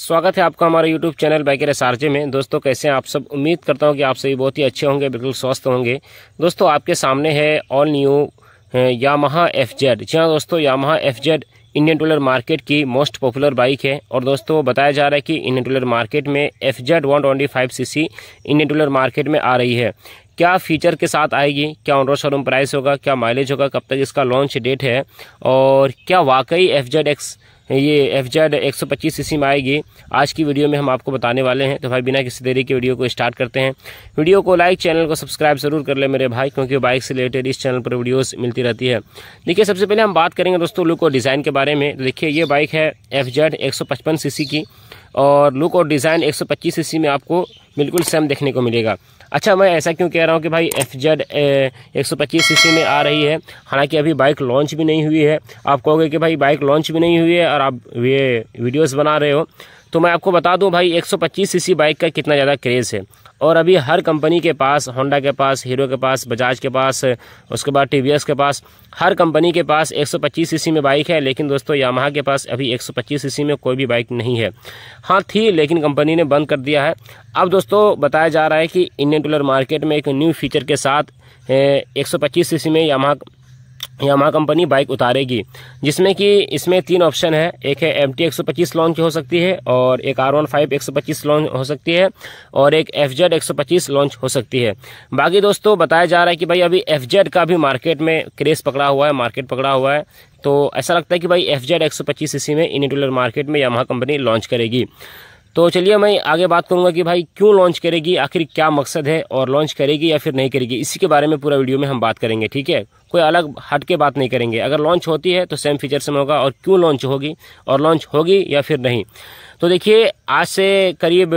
स्वागत है आपका हमारे यूट्यूब चैनल बाइकर एस में दोस्तों कैसे हैं आप सब उम्मीद करता हूं कि आप सभी बहुत ही अच्छे होंगे बिल्कुल स्वस्थ होंगे दोस्तों आपके सामने है all new Yamaha F Z जी हाँ दोस्तों Yamaha F Z Indian two wheeler market की मोस्ट पॉपुलर बाइक है और दोस्तों बताया जा रहा है कि इंडियन टूलर मार्केट में F Z one twenty five C C Indian two wheeler market में आ रही है क्या फीचर के साथ आएगी क्या ऑन रोड शोरूम प्राइस होगा क्या माइलेज होगा कब तक इसका लॉन्च डेट है और क्या वाकई एफ जेड एक्स ये एफ जेड एक सौ पच्चीस सी सी में आएगी आज की वीडियो में हम आपको बताने वाले हैं तो भाई बिना किसी देरी के वीडियो को स्टार्ट करते हैं वीडियो को लाइक चैनल को सब्सक्राइब जरूर कर ले मेरे भाई क्योंकि बाइक से रिलेटेड इस चैनल पर वीडियोज़ मिलती रहती है देखिए सबसे पहले हम बात करेंगे दोस्तों लुक और डिज़ाइन के बारे में देखिए ये बाइक है एफ जेड एक सौ पचपन सी सी की और लुक और डिज़ाइन एक सौ पच्चीस सी सी में आपको बिल्कुल सेम देखने को मिलेगा अच्छा मैं ऐसा क्यों कह रहा हूँ कि भाई एफ जेड एक सौ में आ रही है हालांकि अभी बाइक लॉन्च भी नहीं हुई है आप कहोगे कि भाई बाइक लॉन्च भी नहीं हुई है और आप ये वीडियोज़ बना रहे हो तो मैं आपको बता दूं भाई 125 सीसी बाइक का कितना ज़्यादा क्रेज़ है और अभी हर कंपनी के पास होंडा के पास हीरो के पास बजाज के पास उसके बाद टी के पास हर कंपनी के पास 125 सीसी में बाइक है लेकिन दोस्तों यामाहा के पास अभी 125 सीसी में कोई भी बाइक नहीं है हाँ थी लेकिन कंपनी ने बंद कर दिया है अब दोस्तों बताया जा रहा है कि इंडियन टूलर मार्केट में एक न्यू फीचर के साथ एक सौ में यामा यामा कंपनी बाइक उतारेगी जिसमें कि इसमें तीन ऑप्शन है एक है एम टी एक सौ पच्चीस लॉन्च हो सकती है और एक आर वन फाइव एक सौ पच्चीस लॉन्च हो सकती है और एक एफ जेड एक सौ पच्चीस लॉन्च हो सकती है बाकी दोस्तों बताया जा रहा है कि भाई अभी एफ जेड का भी मार्केट में क्रेज पकड़ा हुआ है मार्केट पकड़ा हुआ है तो ऐसा लगता है कि भाई एफ जेड एक सौ पच्चीस में इन मार्केट में यामा कंपनी लॉन्च करेगी तो चलिए मैं आगे बात करूंगा कि भाई क्यों लॉन्च करेगी आखिर क्या मकसद है और लॉन्च करेगी या फिर नहीं करेगी इसी के बारे में पूरा वीडियो में हम बात करेंगे ठीक है कोई अलग हट के बात नहीं करेंगे अगर लॉन्च होती है तो सेम फीचर से होगा और क्यों लॉन्च होगी और लॉन्च होगी या फिर नहीं तो देखिए आज से करीब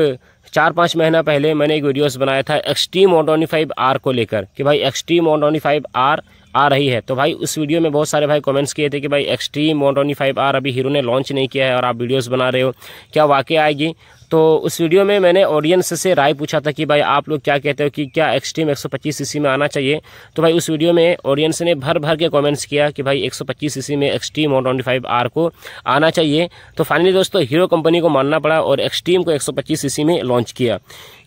चार पाँच महीना पहले मैंने एक वीडियोस बनाया था एक्सट्रीम वन फाइव आर को लेकर कि भाई Xtreme one twenty five R आ रही है तो भाई उस वीडियो में बहुत सारे भाई कमेंट्स किए थे कि भाई Xtreme one twenty five R अभी हीरो ने लॉन्च नहीं किया है और आप वीडियोस बना रहे हो क्या वाकई आएगी तो उस वीडियो में मैंने ऑडियंस से राय पूछा था कि भाई आप लोग क्या कहते हो कि क्या एक्सट्रीम 125 सीसी में आना चाहिए तो भाई उस वीडियो में ऑडियंस ने भर भर के कमेंट्स किया कि भाई 125 सीसी में एक्सट्रीम और ट्वेंटी आर को आना चाहिए तो फाइनली दोस्तों हीरो कंपनी को मानना पड़ा और एक्सट्रीम को एक सौ में लॉन्च किया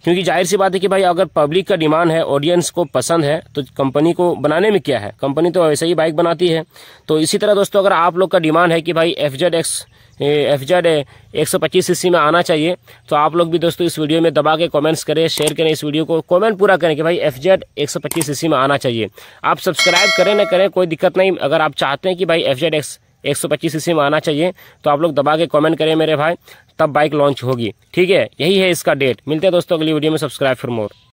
क्योंकि जाहिर सी बात है कि भाई अगर पब्लिक का डिमांड है ऑडियंस को पसंद है तो कंपनी को बनाने में क्या है कंपनी तो वैसे ही बाइक बनाती है तो इसी तरह दोस्तों अगर आप लोग का डिमांड है कि भाई F Z X F Z एक सौ पच्चीस सी में आना चाहिए तो आप लोग भी दोस्तों इस वीडियो में दबा के कमेंट्स करें शेयर करें इस वीडियो को कमेंट पूरा करें कि भाई एफ जेड एक सौ पच्चीस सी में आना चाहिए आप सब्सक्राइब करें ना करें कोई दिक्कत नहीं अगर आप चाहते हैं कि भाई एफ जेड एक्स एक सौ पच्चीस सी में आना चाहिए तो आप लोग दबा के कॉमेंट करें मेरे भाई तब बाइक लॉन्च होगी ठीक है यही है इसका डेट मिलते हैं दोस्तों अगली वीडियो में सब्सक्राइब फॉर मोर